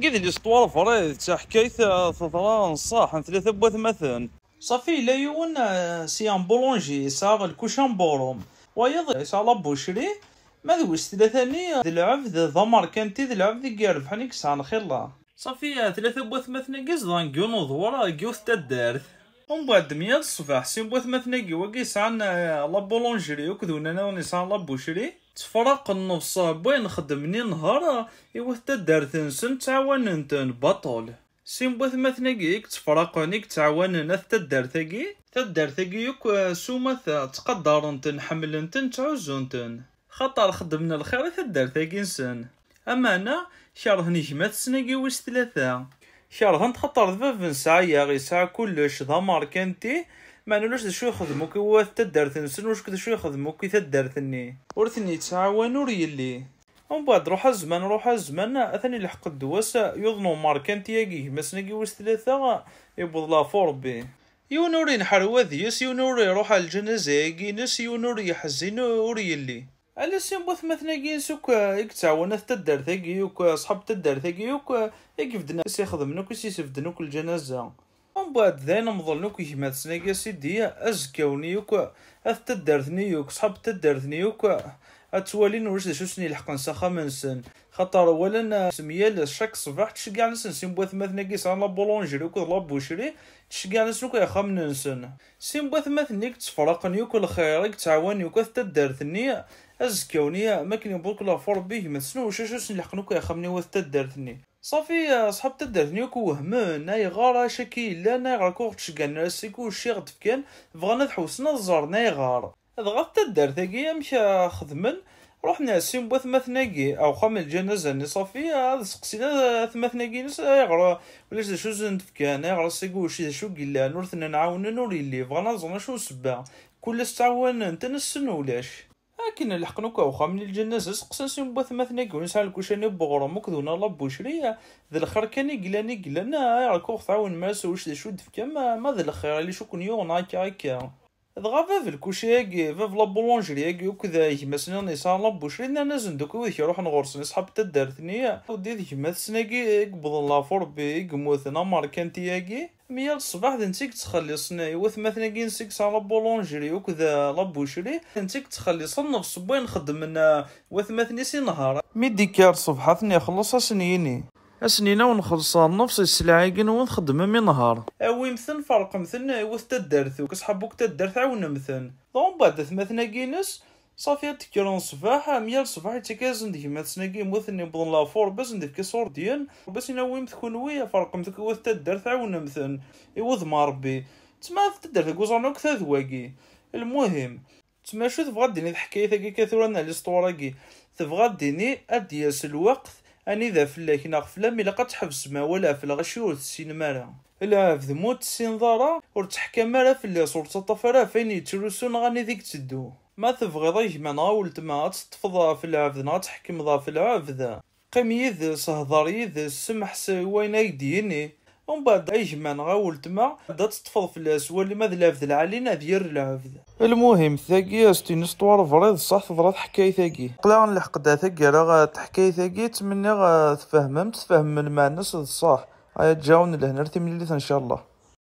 لي الاسطوره فريد حكيت آه، صح صاح ثلاثة مثلا صافي لا يون آه، سيان بولونجي صار الكوشان بوروم ويض صار بوشري ما ذوس ثلاثاني العبد آه، ضمر كانت العبد قارب حنيك سان خيلا صافي ثلاثة بوث بوثمثن قزدان قيونو ضورا قيوث تدارث ومن بعد مية الصباح سين بوثمثن قيوا قيسان لابولونجري وكذونا نوني سان لابوشري تفرق النصابين خدمني نهار إوا إيوه حتى دارتنسن تعاوننتن بطل سين بوث مثناكيك تفرقنيك تعاوننا حتى الدارتاكي حتى الدارتاكي يوك سومث تقدرنتن حملنتن تعزنتن خطر خدمنا الخير حتى الدارتاكي نسن أما أنا شارهني جمات سنيكي وش ثلاثة كرهنت خاطر ذباب نسعى غي ساعة كلش ضمار ماركانتي ما نولوش شو يخدمو كي واث تدار نسن واش كدا شو يخدمو كي تدارتني ورثني تعاون ور يلي ومن بعد روح الزمان روح الزمان اثني لحق الدواس يظنو ماركانتي ياغي مسنقي واش ثلاثة يبوض لا فوربي يونوري نحر وذيس يونوري روح الجنازة ياكي نس يونوري يحزين ور يلي على سيم بوث مثلا كينسوك يكتعاون تدار وك صحاب تدار ثقيوك يكفدنا سيخدم نوك سيسفد نوك الجنازة ومن بعد ذاين مظل نوك يهمات سناك سيدي أزكا ونيوك أث الدار ثنيوك صحاب الدار ثنيوك اتوالي واش شو سني لحق نسخا سن خاطر اولا سمية شاك صباح تشقع نسن سيم بوث مثلا كيس على بولونجري وكذ لابوشري تشقع نسن وكا من نسن سيم بوث مثلا تفرق نيوك الخير تعاون يوك الدار ثنيه از كونيا ما كاين بوك لا فور بيه ما تسنوش اش شنو لحقنوك يا خمني واث تدارتني صافي صحاب و وكوهمن اي غار شكي لا ناي غار كوغ تشكان سيكو شي غد فكان بغانا تحوسنا الزر ناي غار غا تدارت هاكي امشي خدمن رحنا سيم بث مثناكي او خام الجنازه ني صافي هذا سقسينا ثمثناكي نس يغرى ولاش شو زند فكان يغرى سيكو شي شو قيلا نورثنا نعاون نوري اللي بغانا نزرنا شو سبا كل استعوان انت نسنو ولاش لكن لحقنوك واخا من الجنة سسقسن سن بوث مثنى كون سعى الكوشاني بغرم وكذونا الله شريا ذا الخير كان يقلان يقلان يعركوخ ثعون ماس وش ذا شو دفكا ما ذا الخير اللي شكون يوغنا هكا هكا دغا فاف الكوشي ياكي فاف لابولونجري ياكي وكذا يما سنا نيسان لابوشري نا نازن دوك ويك يروح نغرس نسحب تدارتني ثنية ودي ديك ما سناكي قبض لافور بي قموثنا ماركانتي ياكي مي الصباح نسيك تخلي صناي وث ما ثناكي نسيك سان لابولونجري وكذا لابوشري نسيك تخلي صنا في صبوين نخدم وث ما ثنيسي نهار ميديكار ديكار ثنية خلصها سنيني اسنينا ونخلصها نفس السلعيقن ونخدم من نهار اوي فرق فرقمثن وث تدرت وكس حبوك تدرت عونمثن دون بعد ثمثنا كينس صافي تكرون صباح ميال صباح تكازن ديك ما تسناكي مثني بضن لافور باس نديك صور ديال باس ينويم ويا فرق ذك وث تدرت عونمثن يوذ ما ربي تما تدرت كوزرنوك واقي المهم تما شو تبغى ديني الحكاية ثاكي كثيرا على الاسطورة تبغى ديني ادياس الوقت اني ذا فلاك كنا غفلا الا قد حبس ما ولا في الغشور السينما الا في ذموت السنظاره ور تحكم مالا في اللي صور تطفرا فين يتروسون غني ذيك تدو ما تفغض ما ناولت ما تطفضا في العفد نا تحكم ضا في العفد قيم يذ سهضر يذ سمح سوين ايديني ومن بعد اجمع غا ولتما بدا في فلاس اللي ما لافذ العلينا ديال العبد المهم ثاقي استين استوار فريض صح تضرات حكاية ثاقي قلا نلحق دا ثاقي راه حكاية ثاقي تمنى غا تفهمم تفهم المعنى صح غايا تجاون لهنا ان شاء الله